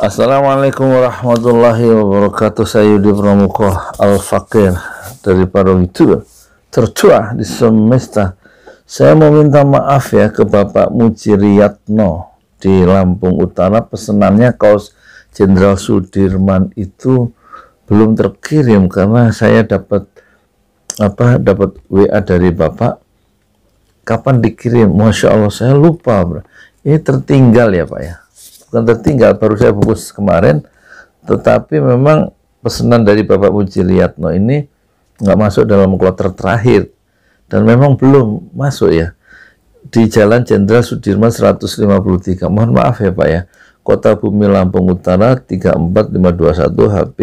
Assalamualaikum warahmatullahi wabarakatuh. Saya Yudi Pramuko Al-Fakir dari Parung Itu tertua di semesta. Saya mau minta maaf ya ke Bapak Mujiriyatno di Lampung Utara. Pesenannya kaos Jenderal Sudirman itu belum terkirim karena saya dapat apa dapat WA dari Bapak kapan dikirim. Masya Allah saya lupa. Bro. Ini tertinggal ya Pak ya bukan tertinggal baru saya bungkus kemarin tetapi memang pesanan dari Bapak Muji Liatno ini nggak masuk dalam kloter terakhir dan memang belum masuk ya di Jalan Jenderal Sudirman 153 mohon maaf ya Pak ya Kota Bumi Lampung Utara 34521 HP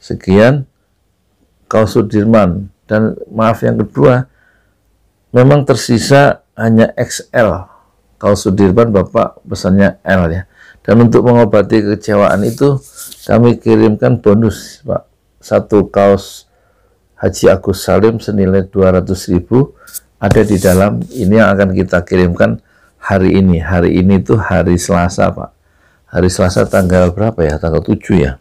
sekian Kau Sudirman dan maaf yang kedua memang tersisa hanya XL kalau Sudirman Bapak pesannya L ya. Dan untuk mengobati kecewaan itu kami kirimkan bonus Pak. Satu kaos Haji Agus Salim senilai 200 ribu ada di dalam ini yang akan kita kirimkan hari ini. Hari ini itu hari Selasa Pak. Hari Selasa tanggal berapa ya? Tanggal 7 ya.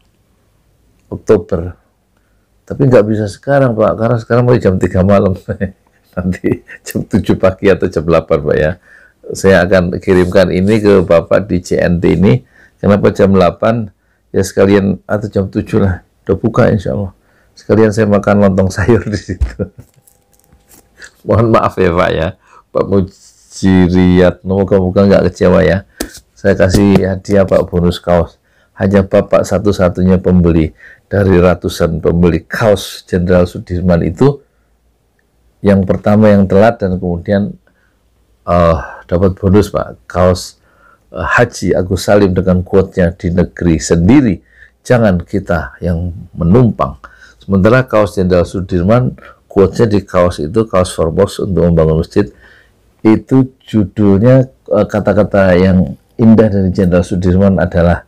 Oktober. Tapi nggak bisa sekarang Pak, karena sekarang mulai jam 3 malam. Nanti jam 7 pagi atau jam 8 Pak ya saya akan kirimkan ini ke Bapak di CNT ini. Kenapa jam 8? Ya sekalian atau jam 7 lah. Udah buka insya Allah. Sekalian saya makan lontong sayur di situ. Mohon maaf ya Pak ya. Pak Mujiriat. Moga-moga nggak kecewa ya. Saya kasih hadiah Pak bonus kaos. Hanya Bapak satu-satunya pembeli dari ratusan pembeli kaos Jenderal Sudirman itu yang pertama yang telat dan kemudian uh, dapat bonus Pak kaos eh, Haji Agus Salim dengan quote di negeri sendiri. Jangan kita yang menumpang. Sementara kaos Jenderal Sudirman, quote di kaos itu, kaos Forbes untuk membangun masjid, itu judulnya eh, kata-kata yang indah dari Jenderal Sudirman adalah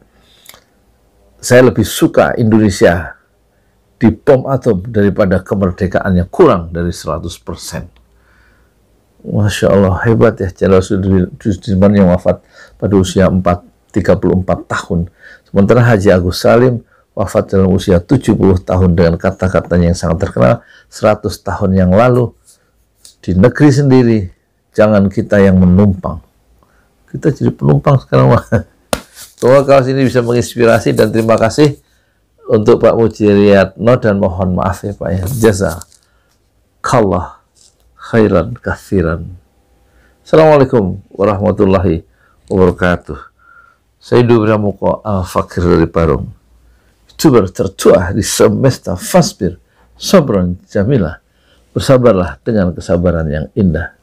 saya lebih suka Indonesia di bom atom daripada kemerdekaannya kurang dari 100%. Masya Allah, hebat ya Jenderal Sudirman yang wafat pada usia 4, 34 tahun. Sementara Haji Agus Salim wafat dalam usia 70 tahun dengan kata-katanya yang sangat terkenal 100 tahun yang lalu di negeri sendiri jangan kita yang menumpang kita jadi penumpang sekarang mah Semoga kaos ini bisa menginspirasi dan terima kasih untuk Pak Mujiriatno dan mohon maaf ya Pak ya. Jasa. kalah khairan kathiran. Assalamualaikum warahmatullahi wabarakatuh. Saya Dubra Muko Al-Fakir dari Parung. Youtuber tertua di semesta Fasbir Sobron Jamila. Bersabarlah dengan kesabaran yang indah.